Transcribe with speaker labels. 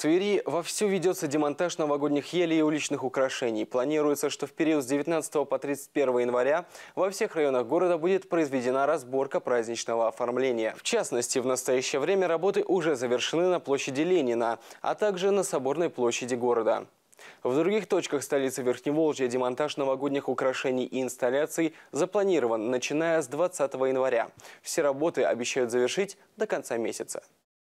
Speaker 1: Твери вовсю ведется демонтаж новогодних елей и уличных украшений. Планируется, что в период с 19 по 31 января во всех районах города будет произведена разборка праздничного оформления. В частности, в настоящее время работы уже завершены на площади Ленина, а также на Соборной площади города. В других точках столицы Верхневолжья демонтаж новогодних украшений и инсталляций запланирован, начиная с 20 января. Все работы обещают завершить до конца месяца.